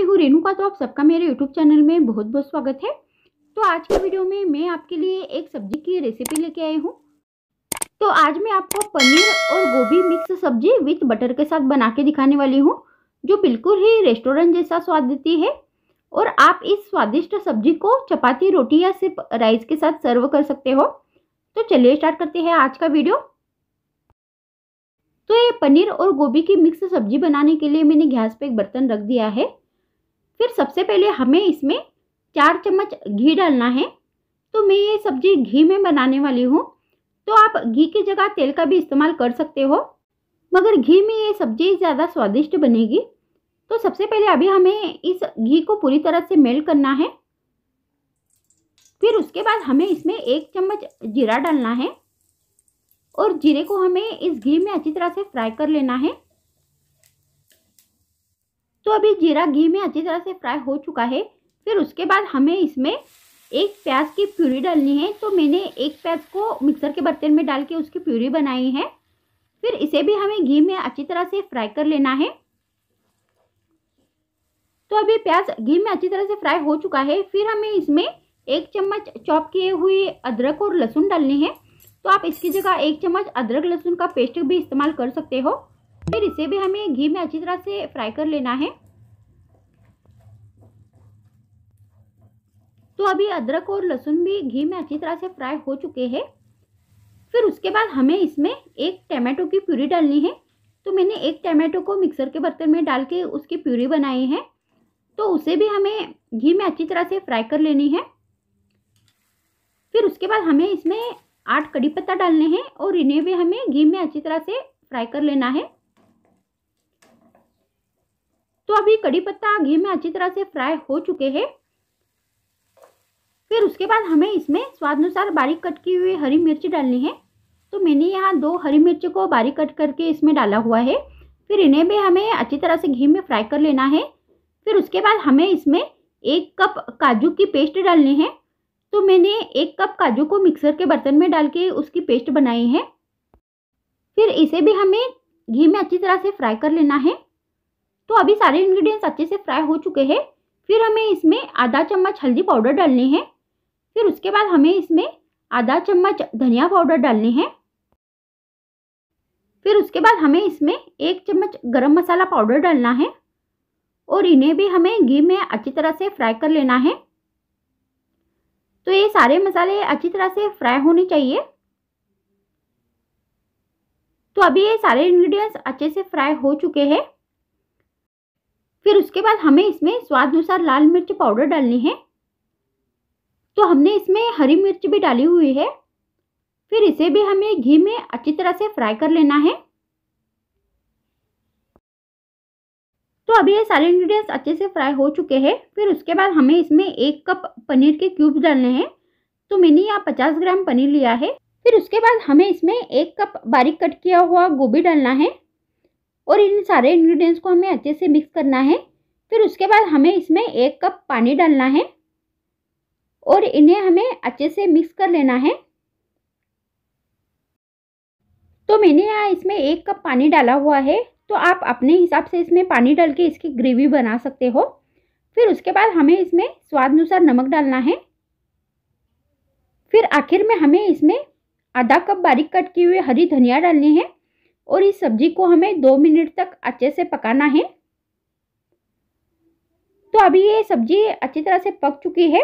मैं हूँ रेणुका तो आप सबका मेरे यूट्यूब चैनल में बहुत बहुत स्वागत है तो आज के वीडियो में मैं आपके लिए एक सब्जी की रेसिपी लेके आई हूँ तो आज मैं आपको पनीर और गोभी मिक्स सब्जी विथ बटर के साथ बना के दिखाने वाली हूँ जो बिल्कुल ही रेस्टोरेंट जैसा स्वाद देती है और आप इस स्वादिष्ट सब्जी को चपाती रोटी या सिर्फ राइस के साथ सर्व कर सकते हो तो चलिए स्टार्ट करते हैं आज का वीडियो तो ये पनीर और गोभी की मिक्स सब्जी बनाने के लिए मैंने गैस पे एक बर्तन रख दिया है फिर सबसे पहले हमें इसमें चार चम्मच घी डालना है तो मैं ये सब्जी घी में बनाने वाली हूँ तो आप घी की जगह तेल का भी इस्तेमाल कर सकते हो मगर घी में ये सब्जी ज़्यादा स्वादिष्ट बनेगी तो सबसे पहले अभी हमें इस घी को पूरी तरह से मेल्ट करना है फिर उसके बाद हमें इसमें एक चम्मच जीरा डालना है और जीरे को हमें इस घी में अच्छी तरह से फ्राई कर लेना है तो अभी जीरा घी में अच्छी तरह से फ्राई हो चुका है फिर उसके बाद हमें इसमें एक प्याज की प्यूरी डालनी है तो मैंने एक प्याज को मिक्सर के बर्तन में डाल के उसकी प्यूरी बनाई है फिर इसे भी हमें घी में अच्छी तरह से फ्राई कर लेना है तो अभी प्याज घी में अच्छी तरह से फ्राई हो चुका है फिर हमें इसमें एक चम्मच चॉप किए हुए अदरक और लहसुन डालने हैं तो आप इसकी जगह एक चम्मच अदरक लहसुन का पेस्ट भी इस्तेमाल कर सकते हो फिर इसे भी हमें घी में अच्छी तरह से फ्राई कर लेना है तो अभी अदरक और लहसुन भी घी में अच्छी तरह से फ्राई हो चुके हैं फिर उसके बाद हमें इसमें एक टमाटो की प्यूरी डालनी है तो मैंने एक टमाटो को मिक्सर के बर्तन में डाल के उसकी प्यूरी बनाई है तो उसे भी हमें घी में अच्छी तरह से फ्राई कर लेनी है फिर उसके बाद हमें इसमें आठ कड़ी पत्ता डालने हैं और इन्हें भी हमें घी में अच्छी तरह से फ्राई कर लेना है तो अभी कड़ी पत्ता घी में अच्छी तरह से फ्राई हो चुके हैं फिर उसके बाद हमें इसमें स्वाद अनुसार बारीक कट की हुई हरी मिर्च डालनी है तो मैंने यहाँ दो हरी मिर्च को बारीक कट करके इसमें डाला हुआ है फिर इन्हें भी हमें अच्छी तरह से घी में फ्राई कर लेना है फिर उसके बाद हमें इसमें एक कप काजू की पेस्ट डालनी है तो मैंने एक कप काजू को मिक्सर के बर्तन में डाल के उसकी पेस्ट बनाई है फिर इसे भी हमें घी में अच्छी तरह से फ्राई कर लेना है तो अभी सारे इंग्रेडिएंट्स अच्छे से फ्राई हो चुके हैं फिर हमें इसमें आधा चम्मच हल्दी पाउडर डालने हैं फिर उसके बाद हमें इसमें आधा चम्मच धनिया पाउडर डालने हैं फिर उसके बाद हमें इसमें एक चम्मच गरम मसाला पाउडर डालना है और इन्हें भी हमें घी में अच्छी तरह से फ्राई कर लेना है तो ये सारे मसाले अच्छी तरह से फ्राई होने चाहिए तो अभी ये सारे इंग्रेडिएंट्स अच्छे से फ्राई हो चुके हैं फिर उसके बाद हमें इसमें स्वाद अनुसार लाल मिर्च पाउडर डालनी है तो हमने इसमें हरी मिर्च भी डाली हुई है फिर इसे भी हमें घी में अच्छी तरह से फ्राई कर लेना है तो अभी ये सारे इंग्रेडिएंट्स अच्छे से फ्राई हो चुके हैं फिर उसके बाद हमें इसमें एक कप पनीर के क्यूब डालने हैं तो मैंने यहाँ पचास ग्राम पनीर लिया है फिर उसके बाद हमें इसमें एक कप बारीक कट किया हुआ गोभी डालना है और इन सारे इंग्रेडिएंट्स को हमें अच्छे से मिक्स करना है फिर उसके बाद हमें इसमें एक कप पानी डालना है और इन्हें हमें अच्छे से मिक्स कर लेना है तो मैंने यहाँ इसमें एक कप पानी डाला हुआ है तो आप अपने हिसाब से इसमें पानी डाल के इसकी ग्रेवी बना सकते हो फिर उसके बाद हमें इसमें स्वाद अनुसार नमक डालना है फिर आखिर में हमें इसमें आधा कप बारीक कट की हुई हरी धनिया डालनी है और इस सब्जी को हमें दो मिनट तक अच्छे से पकाना है तो अभी ये सब्जी अच्छी तरह से पक चुकी है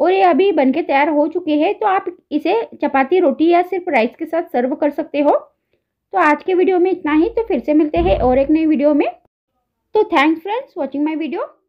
और ये अभी बन के तैयार हो चुकी है तो आप इसे चपाती रोटी या सिर्फ राइस के साथ सर्व कर सकते हो तो आज के वीडियो में इतना ही तो फिर से मिलते हैं और एक नई वीडियो में तो thanks friends watching my video